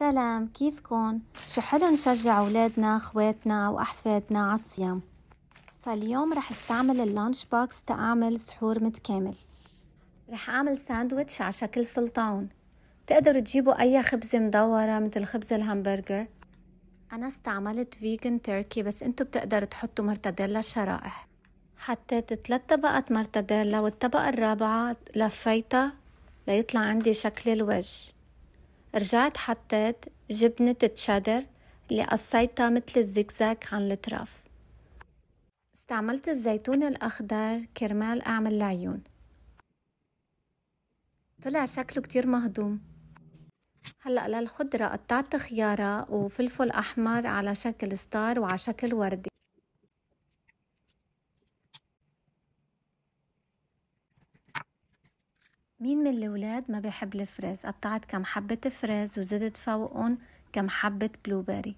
سلام كيفكن؟ شو حلو نشجع أولادنا خواتنا وأحفادنا على الصيام فاليوم رح استعمل اللانش بوكس تأعمل سحور متكامل رح أعمل ساندويتش على شكل سلطعون تقدروا تجيبوا أي خبزة مدورة مثل خبز الهمبرجر أنا استعملت فيجن تركي بس انتو بتقدروا تحطوا مرتديلا شرائح حطيت ثلاث طبقات مرتديلا والطبقة الرابعة لفيتها ليطلع عندي شكل الوجه رجعت حطيت جبنة تشادر اللي قصيتها مثل الزجزاج عن الأطراف استعملت الزيتون الأخضر كرمال أعمل العيون طلع شكله كتير مهضوم هلأ للخضرة قطعت خيارة وفلفل أحمر على شكل ستار وعلى شكل وردي مين من الأولاد ما بيحب الفريز قطعت كم حبة فريز وزدت فوقهم كم حبة بلوبيري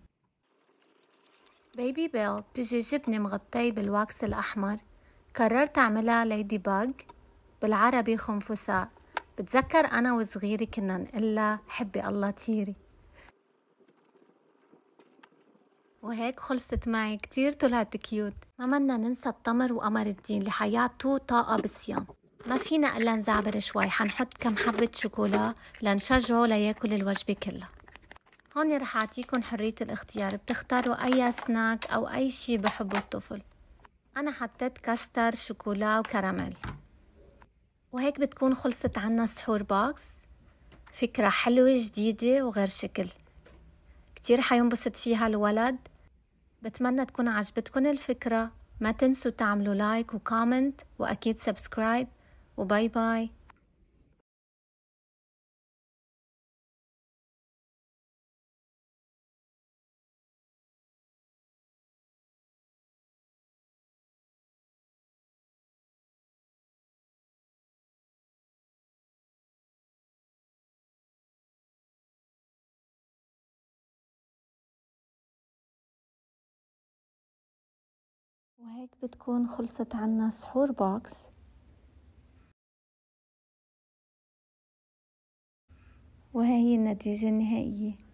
بيبي بيل بتجي جبنة مغطية بالواكس الأحمر قررت أعملها ليدي باج بالعربي خنفساء بتذكر أنا وصغيرة كنا نقلها حبي الله طيري وهيك خلصت معي كتير طلعت كيوت ما منا ننسى التمر وقمر الدين اللي حيعطوه طاقة بالصيام ما فينا إلا نزعبر شوي حنحط كم حبة شوكولا لنشجعه لياكل الوجبة كلها هون رح أعطيكم حرية الاختيار بتختاروا أي سناك أو أي شي بحبه الطفل أنا حطيت كاستر شوكولا وكراميل وهيك بتكون خلصت عنا سحور بوكس فكرة حلوة جديدة وغير شكل كتير حينبسط فيها الولد بتمنى تكون عجبتكم الفكرة ما تنسوا تعملوا لايك وكومنت وأكيد سبسكرايب وباي باي وهيك بتكون خلصت عنا سحور بوكس وها هي النتيجة النهائية